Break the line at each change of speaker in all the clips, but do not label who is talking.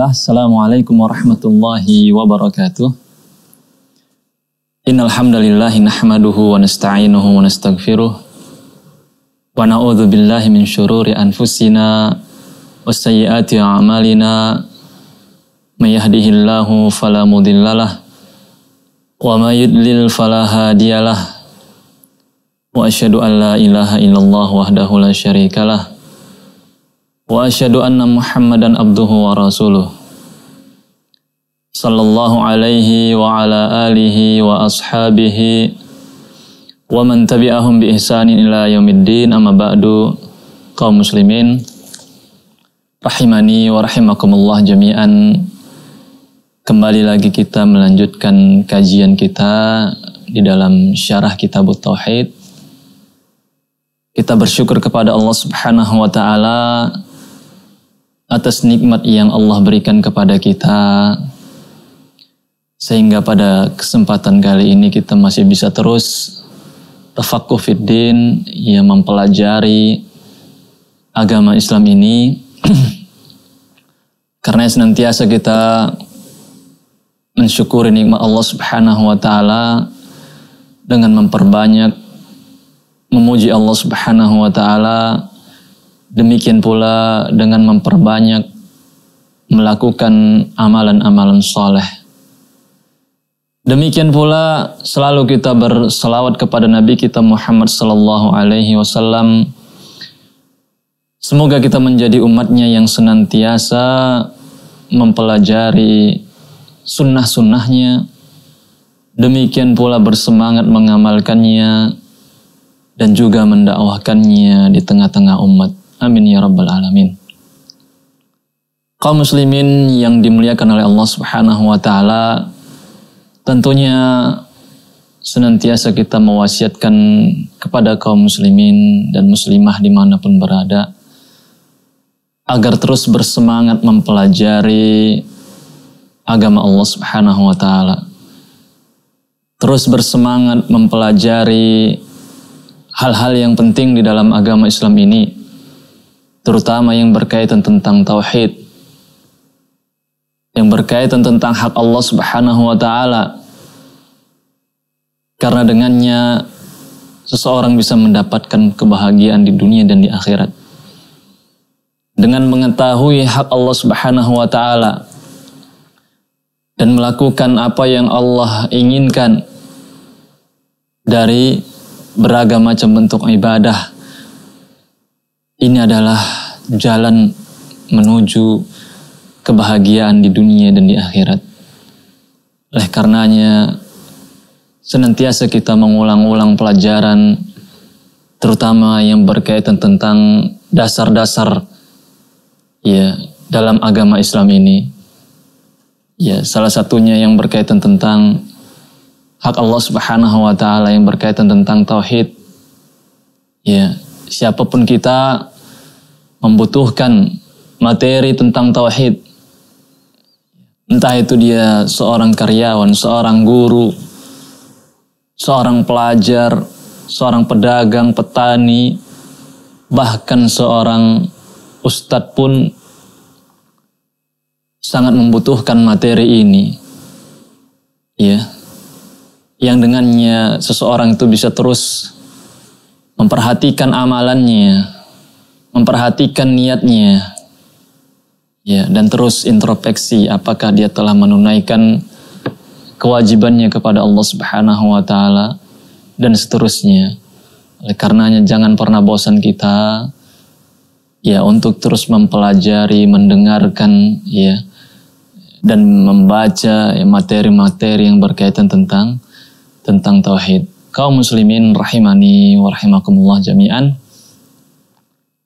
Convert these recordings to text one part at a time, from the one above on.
Alhamdulillah. Assalamualaikum warahmatullahi wabarakatuh. Innal hamdalillah nahmaduhu wa nasta'inuhu wa nastaghfiruh wa na'udzu billahi min syururi anfusina wa sayyiati a'malina may yahdihillahu fala mudhillalah wa may yudlil fala wa asyhadu an la ilaha illallah wahdahu la syarikalah abduhu wa rasuluh sallallahu ورسوله صلى الله عليه وعلى ashabihi wa ومن tabi'ahum bi ihsanin يوم الدين amma ba'du kaum muslimin rahimani wa rahimakumullah jami'an kembali lagi kita melanjutkan kajian kita di dalam syarah kitab tauhid kita bersyukur kepada Allah Subhanahu wa taala atas nikmat yang Allah berikan kepada kita sehingga pada kesempatan kali ini kita masih bisa terus tafakuh fiddin yang mempelajari agama Islam ini karena senantiasa kita mensyukuri nikmat Allah Subhanahu wa taala dengan memperbanyak memuji Allah Subhanahu wa taala Demikian pula dengan memperbanyak melakukan amalan-amalan soleh. Demikian pula selalu kita berselawat kepada Nabi kita Muhammad Sallallahu Alaihi Wasallam. Semoga kita menjadi umatnya yang senantiasa mempelajari sunnah-sunnahnya. Demikian pula bersemangat mengamalkannya dan juga mendakwahkannya di tengah-tengah umat. Amin ya rabbal alamin. Kaum muslimin yang dimuliakan oleh Allah Subhanahu wa taala, tentunya senantiasa kita mewasiatkan kepada kaum muslimin dan muslimah dimanapun berada agar terus bersemangat mempelajari agama Allah Subhanahu wa taala. Terus bersemangat mempelajari hal-hal yang penting di dalam agama Islam ini terutama yang berkaitan tentang tauhid yang berkaitan tentang hak Allah Subhanahu wa taala. Karena dengannya seseorang bisa mendapatkan kebahagiaan di dunia dan di akhirat. Dengan mengetahui hak Allah Subhanahu wa taala dan melakukan apa yang Allah inginkan dari beragam macam bentuk ibadah ini adalah jalan menuju kebahagiaan di dunia dan di akhirat. Oleh karenanya, senantiasa kita mengulang-ulang pelajaran, terutama yang berkaitan tentang dasar-dasar ya dalam agama Islam ini. Ya, salah satunya yang berkaitan tentang hak Allah Subhanahu wa taala yang berkaitan tentang tauhid. Ya, siapapun kita membutuhkan materi tentang tauhid. Entah itu dia seorang karyawan, seorang guru, seorang pelajar, seorang pedagang, petani, bahkan seorang ustadz pun sangat membutuhkan materi ini. Ya. Yang dengannya seseorang itu bisa terus memperhatikan amalannya, memperhatikan niatnya, ya dan terus introspeksi apakah dia telah menunaikan kewajibannya kepada Allah Subhanahu wa taala dan seterusnya. Oleh karenanya jangan pernah bosan kita ya untuk terus mempelajari, mendengarkan ya dan membaca ya, materi-materi yang berkaitan tentang tentang tauhid kaum muslimin rahimani wa rahimakumullah jami'an.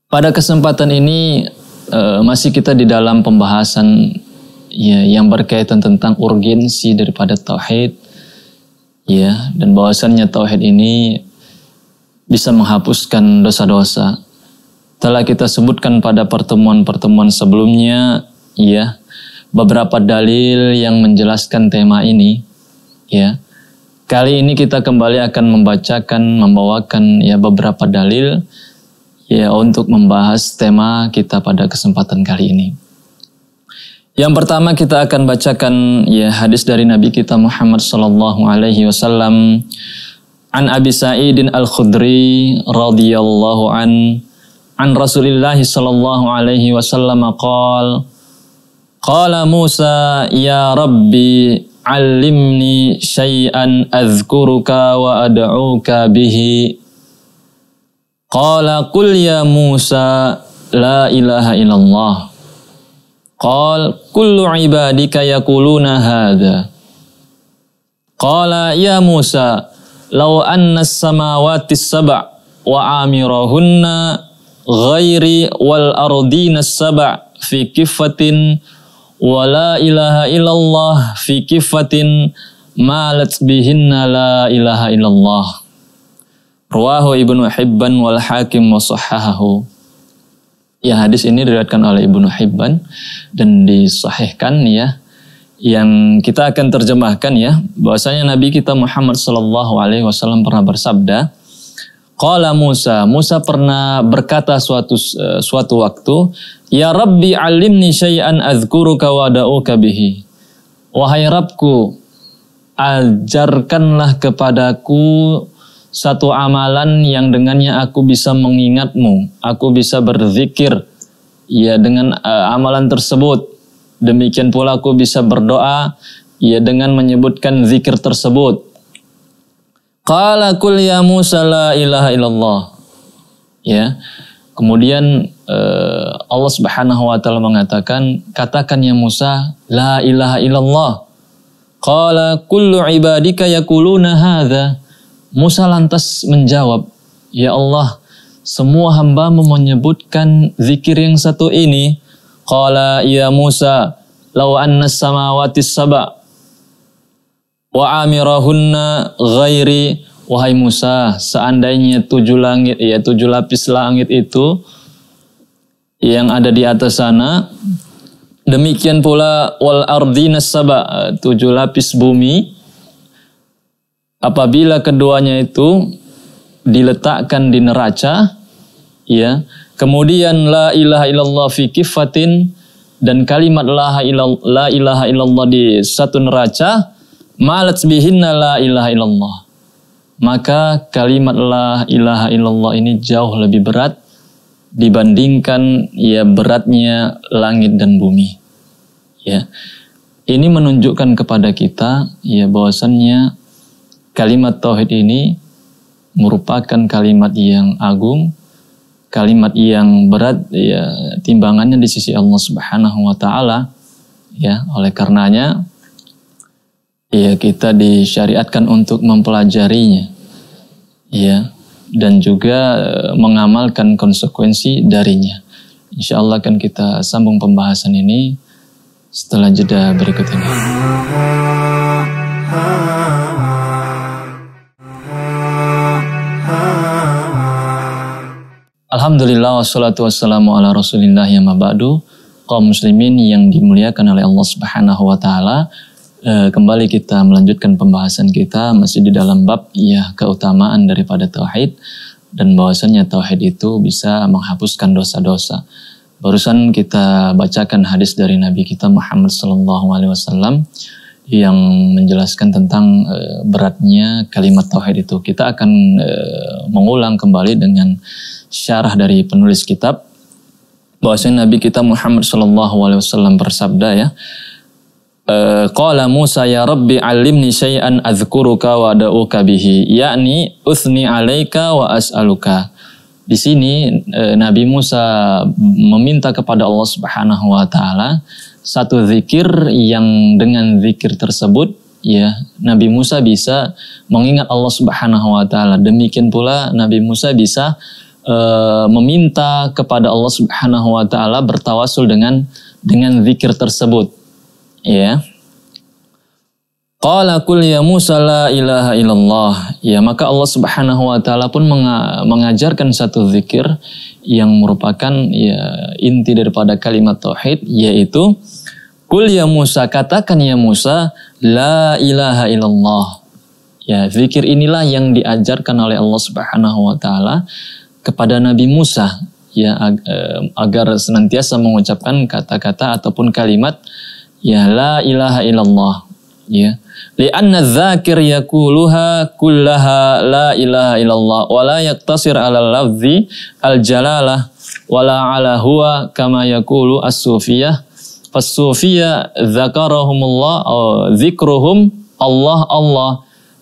Pada kesempatan ini eh, masih kita di dalam pembahasan ya yang berkaitan tentang urgensi daripada tauhid ya dan bahwasannya tauhid ini bisa menghapuskan dosa-dosa. Telah kita sebutkan pada pertemuan-pertemuan sebelumnya ya beberapa dalil yang menjelaskan tema ini ya Kali ini kita kembali akan membacakan, membawakan ya beberapa dalil ya untuk membahas tema kita pada kesempatan kali ini. Yang pertama kita akan bacakan ya hadis dari Nabi kita Muhammad sallallahu alaihi wasallam an Abi Sa'idin Al-Khudri radhiyallahu an an Rasulillah sallallahu alaihi wasallam qala qala Musa ya Rabbi alimni syai'an azkuruka wa ad'uka bihi." Qala qul ya Musa la ilaha illallah. Qal kullu ibadika yaquluna hadha. Qala ya Musa law anna samawati sab'a wa amirahunna ghairi wal ardina sab'a fi kifatin wa la ilaha illallah fi kifatin malat bihinna la ilaha illallah. Ruahu Ibnu Hibban wal Hakim wa sahahahu. Ya hadis ini diriwayatkan oleh Ibnu Hibban dan disahihkan ya yang kita akan terjemahkan ya bahwasanya Nabi kita Muhammad Shallallahu Alaihi Wasallam pernah bersabda Qala Musa, Musa pernah berkata suatu eh, suatu waktu, "Ya Rabbi, alimni syai'an azkuru wa da'uka Wahai Rabbku, ajarkanlah kepadaku satu amalan yang dengannya aku bisa mengingatmu, aku bisa berzikir ya dengan uh, amalan tersebut. Demikian pula aku bisa berdoa ya dengan menyebutkan zikir tersebut Qala kul ya Musa la ilaha illallah. Ya. Kemudian eh, Allah Subhanahu wa taala mengatakan, katakan ya Musa, la ilaha illallah. Qala kullu ibadika yaquluna hadza. Musa lantas menjawab, ya Allah, semua hamba menyebutkan zikir yang satu ini. Qala ya Musa, law anna samawati saba' wa amirahunna ghairi wahai Musa seandainya tujuh langit ya tujuh lapis langit itu yang ada di atas sana demikian pula wal ardina saba tujuh lapis bumi apabila keduanya itu diletakkan di neraca ya kemudian la ilaha illallah fi kifatin dan kalimat la ilaha illallah di satu neraca malat bihinna la ilaha illallah. Maka kalimat la ilaha illallah ini jauh lebih berat dibandingkan ya beratnya langit dan bumi. Ya. Ini menunjukkan kepada kita ya bahwasannya kalimat tauhid ini merupakan kalimat yang agung, kalimat yang berat ya timbangannya di sisi Allah Subhanahu wa taala. Ya, oleh karenanya ya kita disyariatkan untuk mempelajarinya ya dan juga eh, mengamalkan konsekuensi darinya insya Allah akan kita sambung pembahasan ini setelah jeda berikut ini Alhamdulillah wassalatu wassalamu ala rasulillah ya mabadu kaum muslimin yang dimuliakan oleh Allah subhanahu wa ta'ala Eh, kembali kita melanjutkan pembahasan kita masih di dalam bab ya keutamaan daripada tauhid dan bahwasannya tauhid itu bisa menghapuskan dosa-dosa. Barusan kita bacakan hadis dari Nabi kita Muhammad Sallallahu Alaihi Wasallam yang menjelaskan tentang eh, beratnya kalimat tauhid itu. Kita akan eh, mengulang kembali dengan syarah dari penulis kitab bahwasanya Nabi kita Muhammad Sallallahu Alaihi Wasallam bersabda ya Eh, qala Musa ya Rabbi alimni syai'an azkuruka wa da'uka bihi yakni usni alaika wa as'aluka di sini eh, Nabi Musa meminta kepada Allah Subhanahu wa taala satu zikir yang dengan zikir tersebut ya Nabi Musa bisa mengingat Allah Subhanahu wa taala demikian pula Nabi Musa bisa uh, meminta kepada Allah Subhanahu wa taala bertawasul dengan dengan zikir tersebut ya. Qala kul ya Musa la ilaha illallah. Ya maka Allah Subhanahu wa taala pun mengajarkan satu zikir yang merupakan ya inti daripada kalimat tauhid yaitu kul ya Musa katakan ya Musa la ilaha illallah. Ya zikir inilah yang diajarkan oleh Allah Subhanahu wa taala kepada Nabi Musa ya eh, agar senantiasa mengucapkan kata-kata ataupun kalimat ya la ilaha illallah ya li anna dzakir yaquluha kullaha la ilaha illallah wa la yaktasir 'ala lafzi al-jalalah wa la 'ala huwa kama yaqulu as-sufiyah fas-sufiyah dzakarahumullah aw dzikruhum Allah Allah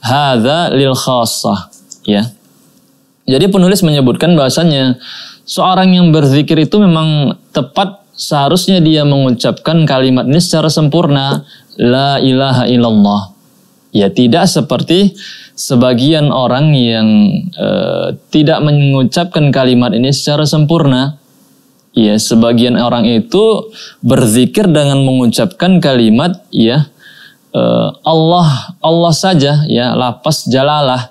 hadza lil khassah ya jadi penulis menyebutkan bahasanya seorang yang berzikir itu memang tepat seharusnya dia mengucapkan kalimat ini secara sempurna la ilaha illallah ya tidak seperti sebagian orang yang e, tidak mengucapkan kalimat ini secara sempurna ya sebagian orang itu berzikir dengan mengucapkan kalimat ya e, Allah Allah saja ya lapas jalalah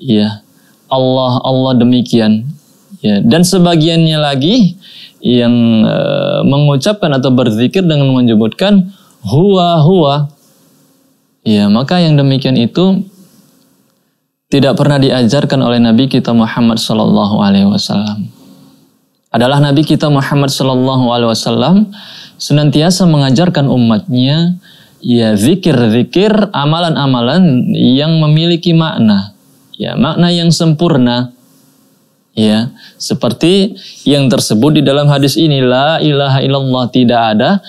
ya Allah Allah demikian ya dan sebagiannya lagi yang eh, mengucapkan atau berzikir dengan menyebutkan huwa huwa. Ya, maka yang demikian itu tidak pernah diajarkan oleh Nabi kita Muhammad Sallallahu Alaihi Wasallam. Adalah Nabi kita Muhammad Sallallahu Alaihi Wasallam senantiasa mengajarkan umatnya ya zikir-zikir, amalan-amalan yang memiliki makna, ya makna yang sempurna ya seperti yang tersebut di dalam hadis ini la ilaha illallah tidak ada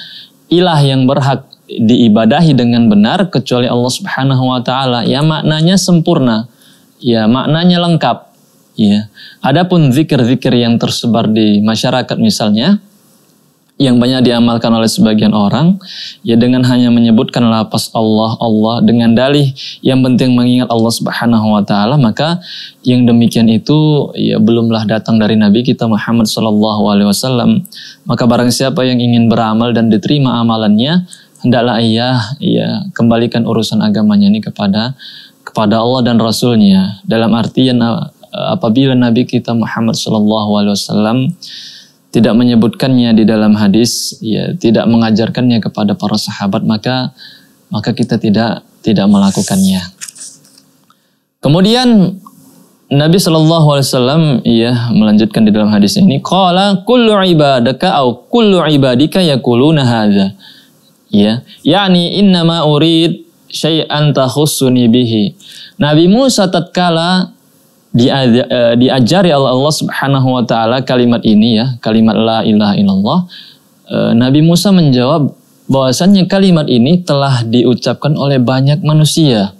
ilah yang berhak diibadahi dengan benar kecuali Allah Subhanahu wa taala ya maknanya sempurna ya maknanya lengkap ya adapun zikir-zikir yang tersebar di masyarakat misalnya yang banyak diamalkan oleh sebagian orang ya dengan hanya menyebutkan lapas Allah Allah dengan dalih yang penting mengingat Allah Subhanahu wa taala maka yang demikian itu ya belumlah datang dari nabi kita Muhammad sallallahu alaihi wasallam maka barang siapa yang ingin beramal dan diterima amalannya hendaklah ia ya kembalikan urusan agamanya ini kepada kepada Allah dan Rasulnya dalam artian apabila Nabi kita Muhammad SAW Alaihi Wasallam tidak menyebutkannya di dalam hadis, ya tidak mengajarkannya kepada para sahabat, maka maka kita tidak tidak melakukannya. Kemudian Nabi Shallallahu Alaihi Wasallam ya melanjutkan di dalam hadis ini, kala kullu ibadaka au kullu ibadika kuluna hadza. Ya, yakni ma urid syai'an takhussuni bihi. Nabi Musa tatkala Eh, diajari oleh Allah Subhanahu wa taala kalimat ini ya, kalimat la ilaha illallah. Eh, Nabi Musa menjawab bahwasannya kalimat ini telah diucapkan oleh banyak manusia.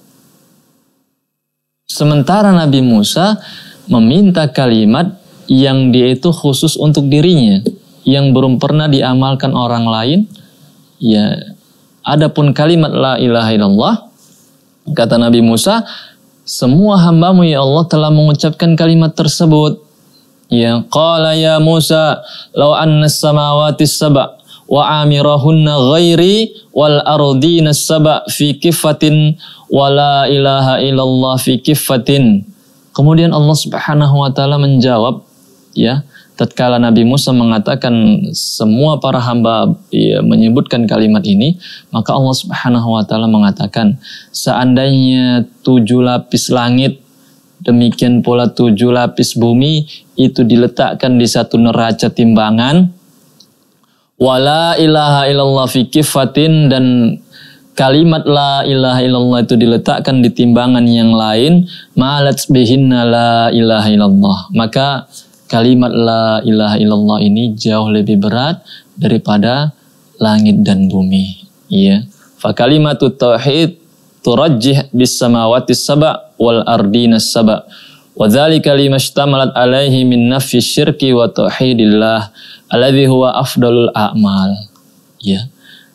Sementara Nabi Musa meminta kalimat yang dia itu khusus untuk dirinya, yang belum pernah diamalkan orang lain. Ya, adapun kalimat la ilaha illallah kata Nabi Musa semua hambamu ya Allah telah mengucapkan kalimat tersebut. Ya qala ya Musa, law anna samawati sab'a wa amirahunna ghairi wal ardina sab'a fi kifatin wa la ilaha illallah fi kifatin. Kemudian Allah Subhanahu wa taala menjawab, ya, tatkala Nabi Musa mengatakan semua para hamba ya, menyebutkan kalimat ini, maka Allah Subhanahu wa taala mengatakan, seandainya tujuh lapis langit demikian pula tujuh lapis bumi itu diletakkan di satu neraca timbangan wala ilaha illallah fi kifatin dan kalimat la ilaha illallah itu diletakkan di timbangan yang lain ma'alat bihinna la ilaha illallah maka kalimat la ilaha illallah ini jauh lebih berat daripada langit dan bumi. Ya. Fa kalimatut tauhid turajjih bis samawati saba wal ardina saba. Wa dzalika limashtamalat alaihi min nafyi syirki wa tauhidillah alladhi huwa afdalul a'mal. Ya.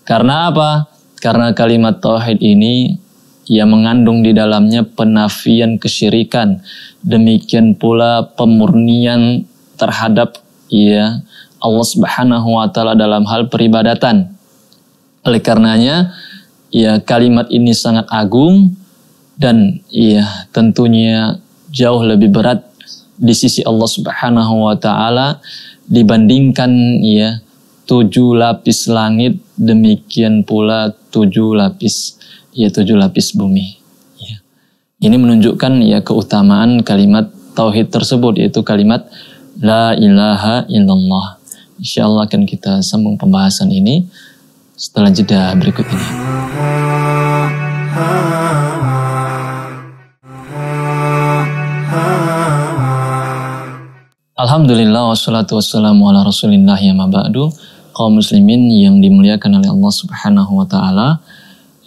Karena apa? Karena kalimat tauhid ini yang mengandung di dalamnya penafian kesyirikan demikian pula pemurnian terhadap ya Allah Subhanahu wa taala dalam hal peribadatan. Oleh karenanya ya kalimat ini sangat agung dan ya tentunya jauh lebih berat di sisi Allah Subhanahu wa taala dibandingkan ya tujuh lapis langit demikian pula tujuh lapis ya tujuh lapis bumi. Ini menunjukkan ya keutamaan kalimat tauhid tersebut yaitu kalimat la ilaha illallah. Insyaallah akan kita sambung pembahasan ini setelah jeda berikut ini. Alhamdulillah wassalatu wassalamu ala rasulillah ya mabadu kaum muslimin yang dimuliakan oleh Allah subhanahu wa ta'ala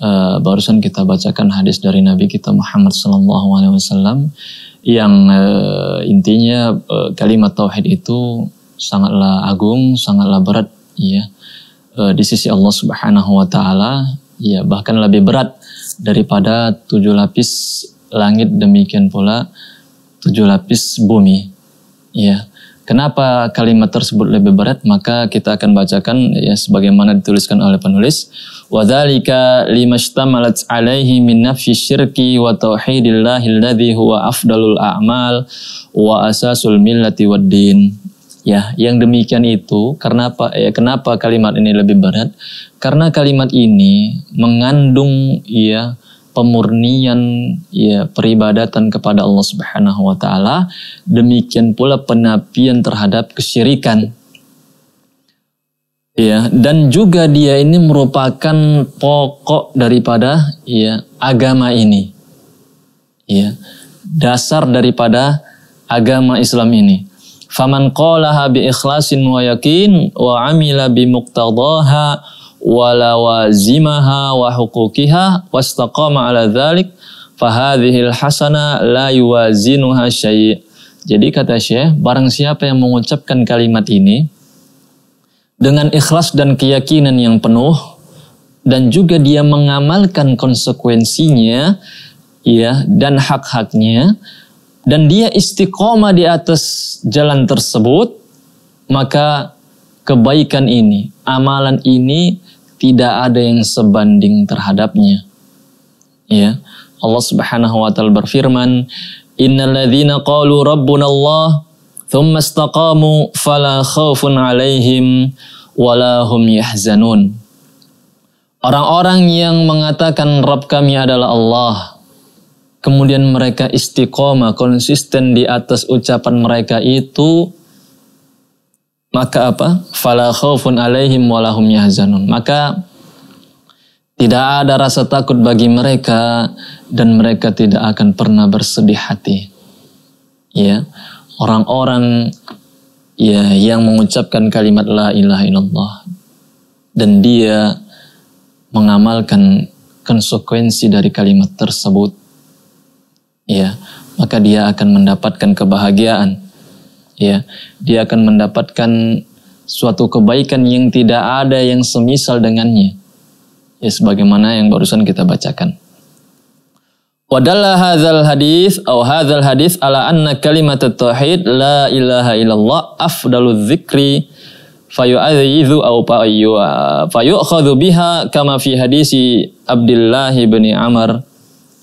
Eh, barusan kita bacakan hadis dari Nabi kita Muhammad SAW yang uh, intinya uh, kalimat tauhid itu sangatlah agung, sangatlah berat, ya uh, di sisi Allah Subhanahu Wa Taala, ya bahkan lebih berat daripada tujuh lapis langit demikian pula tujuh lapis bumi, ya Kenapa kalimat tersebut lebih berat? Maka kita akan bacakan ya sebagaimana dituliskan oleh penulis. Wadzalika limashtamalat alaihi min nafsi syirki wa tauhidillahi alladhi huwa afdalul a'mal wa asasul millati waddin. din. Ya, yang demikian itu karena apa? Ya, kenapa kalimat ini lebih berat? Karena kalimat ini mengandung ya pemurnian ya peribadatan kepada Allah Subhanahu wa taala, demikian pula penafian terhadap kesyirikan. Ya, dan juga dia ini merupakan pokok daripada ya agama ini. Ya, dasar daripada agama Islam ini. Faman qalaha bi ikhlasin wa yakin wa amila bi muqtadaha walawazimaha wa واستقام على ala فهذه الحسنة hasana la yuwazinuha Jadi kata Syekh, barang siapa yang mengucapkan kalimat ini dengan ikhlas dan keyakinan yang penuh dan juga dia mengamalkan konsekuensinya ya dan hak-haknya dan dia istiqomah di atas jalan tersebut maka kebaikan ini, amalan ini tidak ada yang sebanding terhadapnya. Ya. Allah Subhanahu wa taala berfirman, "Innalladzina qalu rabbunallah tsumma istaqamu fala khaufun 'alaihim wala hum yahzanun." Orang-orang yang mengatakan Rabb kami adalah Allah, kemudian mereka istiqomah konsisten di atas ucapan mereka itu, maka apa? Fala khaufun alaihim walahum yahzanun. Maka tidak ada rasa takut bagi mereka dan mereka tidak akan pernah bersedih hati. Ya, orang-orang ya yang mengucapkan kalimat la ilaha illallah dan dia mengamalkan konsekuensi dari kalimat tersebut ya maka dia akan mendapatkan kebahagiaan ya dia akan mendapatkan suatu kebaikan yang tidak ada yang semisal dengannya ya sebagaimana yang barusan kita bacakan Wadalla hadzal hadis atau hadzal hadis ala anna kalimat tauhid la ilaha illallah afdalu dzikri fayu'adhizu au fayu'khadhu biha kama fi hadisi Abdullah bin Amr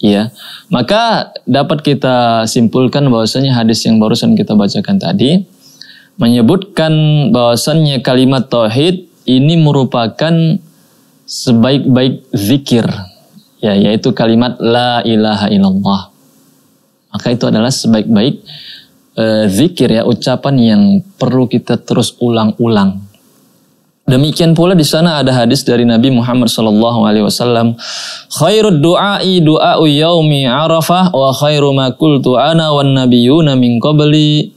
Ya, maka dapat kita simpulkan bahwasanya hadis yang barusan kita bacakan tadi menyebutkan bahwasannya kalimat tauhid ini merupakan sebaik-baik zikir ya yaitu kalimat la ilaha illallah. Maka itu adalah sebaik-baik e, zikir ya ucapan yang perlu kita terus ulang-ulang Demikian pula di sana ada hadis dari Nabi Muhammad sallallahu alaihi wasallam, "Khairud du'ai du'au yaumi Arafah wa khairu ma qultu ana wan nabiyuna min qabli."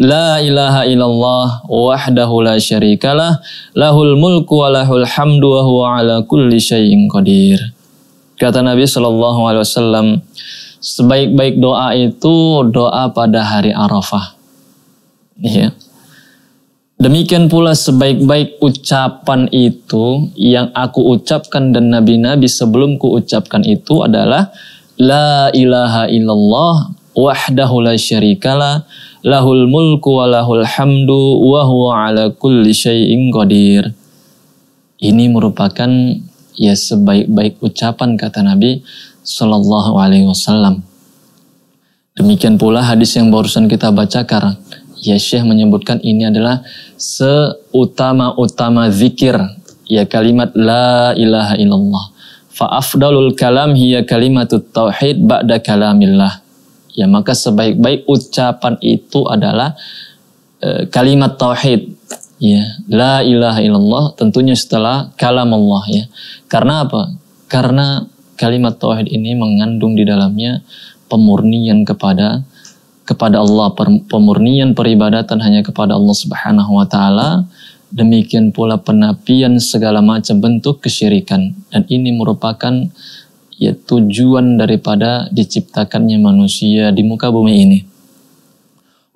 La ilaha illallah wahdahu la syarikalah lahul mulku wa lahul hamdu wa huwa ala kulli syai'in qadir. Kata Nabi sallallahu alaihi wasallam, sebaik-baik doa itu doa pada hari Arafah. ya Yeah Demikian pula sebaik-baik ucapan itu yang aku ucapkan dan nabi-nabi sebelum ku ucapkan itu adalah La ilaha illallah wahdahu la syarikala lahul mulku wa lahul hamdu wa huwa ala kulli syai'in qadir. Ini merupakan ya sebaik-baik ucapan kata Nabi Shallallahu alaihi wasallam. Demikian pula hadis yang barusan kita bacakan ya Syekh menyebutkan ini adalah seutama-utama zikir ya kalimat la ilaha illallah fa afdalul kalam hiya kalimatut tauhid ba'da kalamillah ya maka sebaik-baik ucapan itu adalah e, kalimat tauhid ya la ilaha illallah tentunya setelah kalam Allah ya karena apa karena kalimat tauhid ini mengandung di dalamnya pemurnian kepada kepada Allah pemurnian peribadatan hanya kepada Allah Subhanahu wa taala demikian pula penapian segala macam bentuk kesyirikan dan ini merupakan ya tujuan daripada diciptakannya manusia di muka bumi ini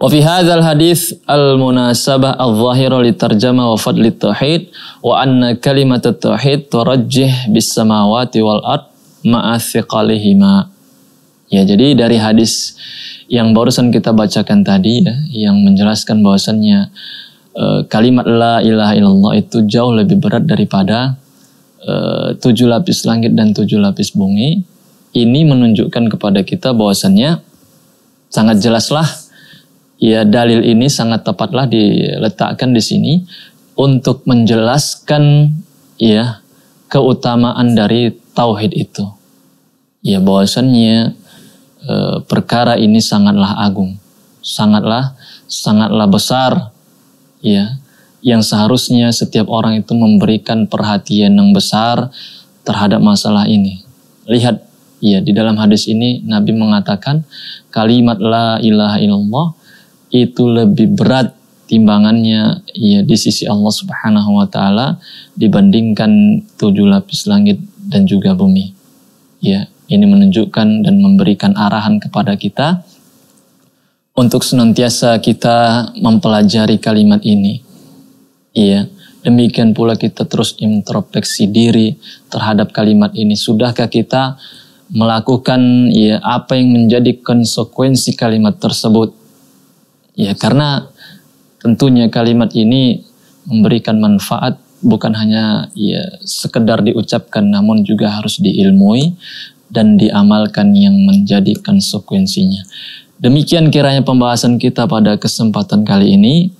wa fi hadzal hadis al munasabah al zahira li tarjama wa fadli tauhid wa anna kalimat tauhid turajjih bis samawati wal ard ma'a thiqalihima Ya, jadi dari hadis yang barusan kita bacakan tadi ya, yang menjelaskan bahwasannya e, kalimat la ilaha illallah itu jauh lebih berat daripada e, tujuh lapis langit dan tujuh lapis bumi. Ini menunjukkan kepada kita bahwasannya sangat jelaslah ya dalil ini sangat tepatlah diletakkan di sini untuk menjelaskan ya keutamaan dari tauhid itu. Ya bahwasannya Eh, perkara ini sangatlah agung, sangatlah sangatlah besar ya yang seharusnya setiap orang itu memberikan perhatian yang besar terhadap masalah ini. Lihat ya di dalam hadis ini Nabi mengatakan kalimat la ilaha illallah itu lebih berat timbangannya ya di sisi Allah Subhanahu wa taala dibandingkan tujuh lapis langit dan juga bumi. Ya, ini menunjukkan dan memberikan arahan kepada kita untuk senantiasa kita mempelajari kalimat ini. Iya, demikian pula kita terus introspeksi diri terhadap kalimat ini. Sudahkah kita melakukan ya apa yang menjadi konsekuensi kalimat tersebut? Ya, karena tentunya kalimat ini memberikan manfaat bukan hanya ya sekedar diucapkan namun juga harus diilmui dan diamalkan yang menjadi konsekuensinya. Demikian kiranya pembahasan kita pada kesempatan kali ini.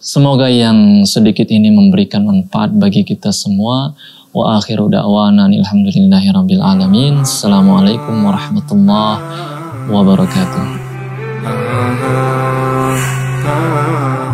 Semoga yang sedikit ini memberikan manfaat bagi kita semua. Wa akhiru da'wana alhamdulillahi rabbil alamin. Assalamualaikum warahmatullahi wabarakatuh. Ah, ah, ah,